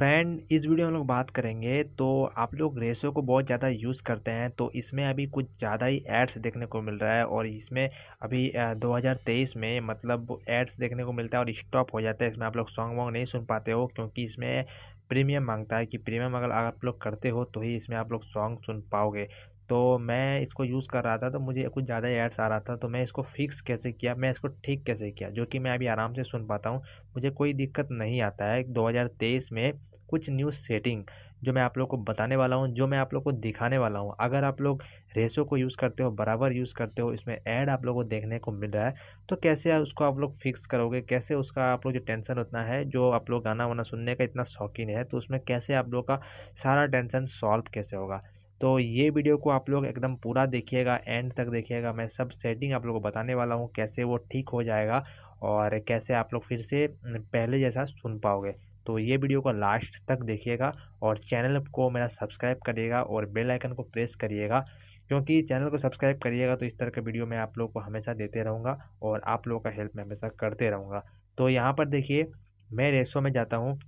friend इस video में हम लोग बात करेंगे तो आप लोग रेसो को बहुत ज़्यादा यूज़ करते हैं तो इसमें अभी कुछ ज़्यादा ही एड्स देखने को मिल रहा है और इसमें अभी 2023 में मतलब एड्स देखने को मिलता है और स्टॉप हो जाता है इसमें आप लोग सॉन्ग वॉन्ग नहीं सुन पाते हो क्योंकि इसमें प्रीमियम मांगता है कि प्रीमियम अगर आप लोग करते हो तो ही इसमें आप लोग सॉन्ग सुन पाओगे तो मैं इसको यूज़ कर रहा था तो मुझे कुछ ज़्यादा एड्स आ रहा था तो मैं इसको फिक्स कैसे किया मैं इसको ठीक कैसे किया जो कि मैं अभी आराम से सुन पाता हूँ मुझे कोई दिक्कत नहीं आता है 2023 में कुछ न्यू सेटिंग जो मैं आप लोग को बताने वाला हूँ जो मैं आप लोग को दिखाने वाला हूँ अगर आप लोग रेसो को यूज़ करते हो बराबर यूज़ करते हो इसमें ऐड आप लोग को देखने को मिल रहा है तो कैसे उसको आप लोग फिक्स करोगे कैसे उसका आप लोग जो टेंशन उतना है जो आप लोग गाना वाना सुनने का इतना शौकीन है तो उसमें कैसे आप लोग का सारा टेंशन सॉल्व कैसे होगा तो ये वीडियो को आप लोग एकदम पूरा देखिएगा एंड तक देखिएगा मैं सब सेटिंग आप लोग को बताने वाला हूँ कैसे वो ठीक हो जाएगा और कैसे आप लोग फिर से पहले जैसा सुन पाओगे तो ये वीडियो को लास्ट तक देखिएगा और चैनल को मेरा सब्सक्राइब करिएगा और बेल आइकन को प्रेस करिएगा क्योंकि चैनल को सब्सक्राइब करिएगा तो इस तरह के वीडियो मैं आप लोग को हमेशा देते रहूँगा और आप लोगों का हेल्प मैं हमेशा करते रहूँगा तो यहाँ पर देखिए मैं रेसो में जाता हूँ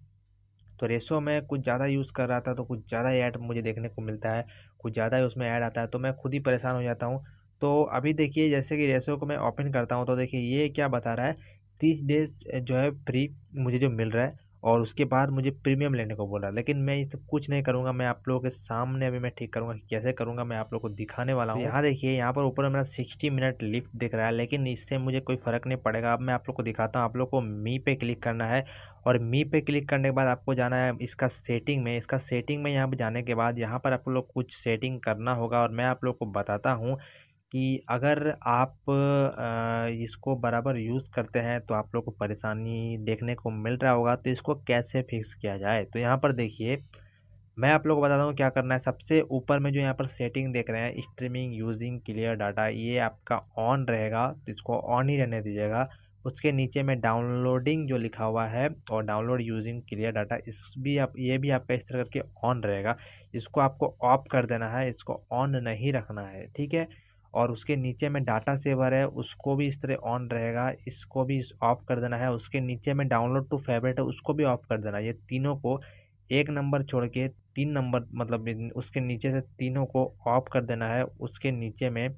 तो रेसो में कुछ ज़्यादा यूज़ कर रहा था तो कुछ ज़्यादा ऐड मुझे देखने को मिलता है कुछ ज़्यादा ही उसमें ऐड आता है तो मैं खुद ही परेशान हो जाता हूँ तो अभी देखिए जैसे कि रेसो को मैं ओपन करता हूँ तो देखिए ये क्या बता रहा है तीस डेज जो है फ्री मुझे जो मिल रहा है और उसके बाद मुझे प्रीमियम लेने को बोला लेकिन मैं ये सब कुछ नहीं करूँगा मैं आप लोगों के सामने अभी मैं ठीक करूँगा कि कैसे करूँगा मैं आप लोग को दिखाने वाला तो हूँ यहाँ देखिए यहाँ पर ऊपर मेरा सिक्सटी मिनट लिफ्ट दिख रहा है लेकिन इससे मुझे कोई फ़र्क नहीं पड़ेगा अब मैं आप लोग को दिखाता हूँ आप लोग को मी पे क्लिक करना है और मी पे क्लिक करने के बाद आपको जाना है इसका सेटिंग में इसका सेटिंग में यहाँ पर जाने के बाद यहाँ पर आप लोग कुछ सेटिंग करना होगा और मैं आप लोग को बताता हूँ कि अगर आप इसको बराबर यूज़ करते हैं तो आप लोग को परेशानी देखने को मिल रहा होगा तो इसको कैसे फिक्स किया जाए तो यहाँ पर देखिए मैं आप लोग को बताता हूँ क्या करना है सबसे ऊपर में जो यहाँ पर सेटिंग देख रहे हैं स्ट्रीमिंग यूजिंग क्लियर डाटा ये आपका ऑन रहेगा तो इसको ऑन ही रहने दीजिएगा उसके नीचे में डाउनलोडिंग जो लिखा हुआ है और डाउनलोड यूजिंग क्लियर डाटा इस भी आप ये भी आपका इस तरह करके ऑन रहेगा इसको आपको ऑफ कर देना है इसको ऑन नहीं रखना है ठीक है और उसके नीचे में डाटा सेवर है उसको भी इस तरह ऑन रहेगा इसको भी ऑफ़ कर देना है उसके नीचे में डाउनलोड टू फेवरेट है उसको भी ऑफ़ कर देना है ये तीनों को एक नंबर छोड़ के तीन नंबर मतलब उसके नीचे से तीनों को ऑफ कर देना है उसके नीचे में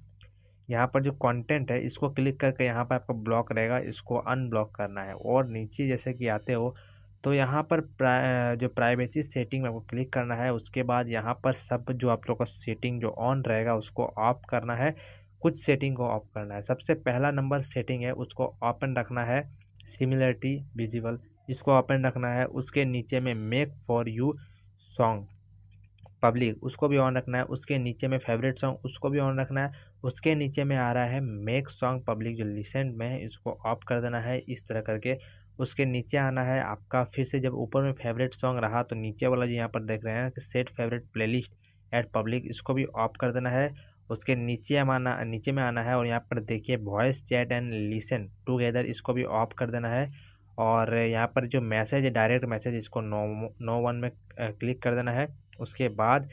यहाँ पर जो कंटेंट है इसको क्लिक करके यहाँ पर आपका ब्लॉक रहेगा इसको अनब्लॉक करना है और नीचे जैसे कि आते हो तो यहाँ पर प्रा, जो प्राइवेसी सेटिंग में आपको क्लिक करना है उसके बाद यहाँ पर सब जो आप लोग का सेटिंग जो ऑन रहेगा उसको ऑफ करना है कुछ सेटिंग को ऑफ करना है सबसे पहला नंबर सेटिंग है उसको ओपन रखना है सिमिलरिटी विजिबल इसको ओपन रखना है उसके नीचे में make for you song public उसको भी ऑन रखना है उसके नीचे में फेवरेट सॉन्ग उसको भी ऑन रखना है उसके नीचे में आ रहा है मेक सॉन्ग पब्लिक जो लिसेंट में है इसको ऑफ कर देना है इस तरह करके उसके नीचे आना है आपका फिर से जब ऊपर में फेवरेट सॉन्ग रहा तो नीचे वाला जो यहाँ पर देख रहे हैं कि set favourite playlist at public इसको भी ऑफ कर देना है उसके नीचे हम आना नीचे में आना है और यहाँ पर देखिए voice chat and listen together इसको भी ऑफ कर देना है और यहाँ पर जो मैसेज है डायरेक्ट मैसेज इसको नो नो वन में क्लिक कर देना है उसके बाद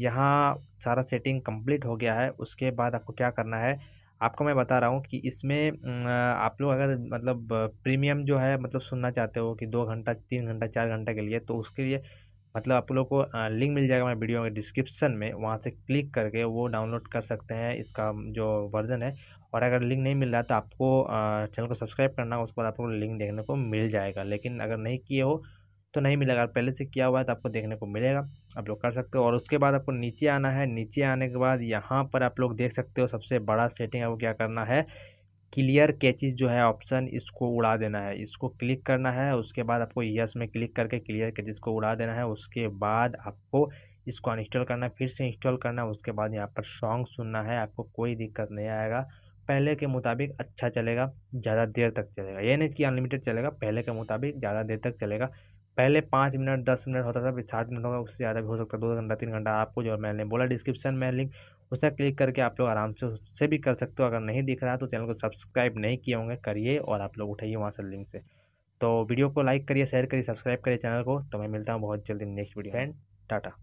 यहाँ सारा सेटिंग कंप्लीट हो गया है उसके बाद आपको क्या करना है आपको मैं बता रहा हूँ कि इसमें आप लोग अगर मतलब प्रीमियम जो है मतलब सुनना चाहते हो कि दो घंटा तीन घंटा चार घंटा के लिए तो उसके लिए मतलब आप लोग को लिंक मिल जाएगा मैं वीडियो के डिस्क्रिप्शन में वहाँ से क्लिक करके वो डाउनलोड कर सकते हैं इसका जो वर्ज़न है और अगर लिंक नहीं मिल रहा तो आपको चैनल को सब्सक्राइब करना उसके बाद आपको लिंक देखने को मिल जाएगा लेकिन अगर नहीं किए हो तो नहीं मिलेगा पहले से किया हुआ है तो आपको देखने को मिलेगा आप लोग कर सकते हो और उसके बाद आपको नीचे आना है नीचे आने के बाद यहाँ पर आप लोग देख सकते हो सबसे बड़ा सेटिंग आपको क्या करना है क्लियर कैचिज जो है ऑप्शन इसको उड़ा देना है इसको क्लिक करना है उसके बाद आपको यस में क्लिक करके क्लियर कैचिज को उड़ा देना है उसके बाद आपको इसको अनइंस्टॉल करना है फिर से इंस्टॉल करना है उसके बाद यहाँ पर सॉन्ग सुनना है आपको कोई दिक्कत नहीं आएगा पहले के मुताबिक अच्छा चलेगा ज़्यादा देर तक चलेगा ये नहीं कि अनलिमिटेड चलेगा पहले के मुताबिक ज़्यादा देर तक चलेगा पहले पाँच मिनट दस मिनट होता था फिर साठ मिनट होगा उससे ज़्यादा भी हो सकता है दो घंटा तीन घंटा आपको जो मैंने बोला डिस्क्रिप्शन में लिंक उसे क्लिक करके आप लोग आराम से उससे भी कर सकते हो अगर नहीं दिख रहा तो चैनल को सब्सक्राइब नहीं किए होंगे करिए और आप लोग उठाइए वहाँ से लिंक से तो वीडियो को लाइक करिए शेयर करिए सब्सक्राइब करिए चैनल को तो मैं मिलता हूँ बहुत जल्दी नेक्स्ट वीडियो एंड टाटा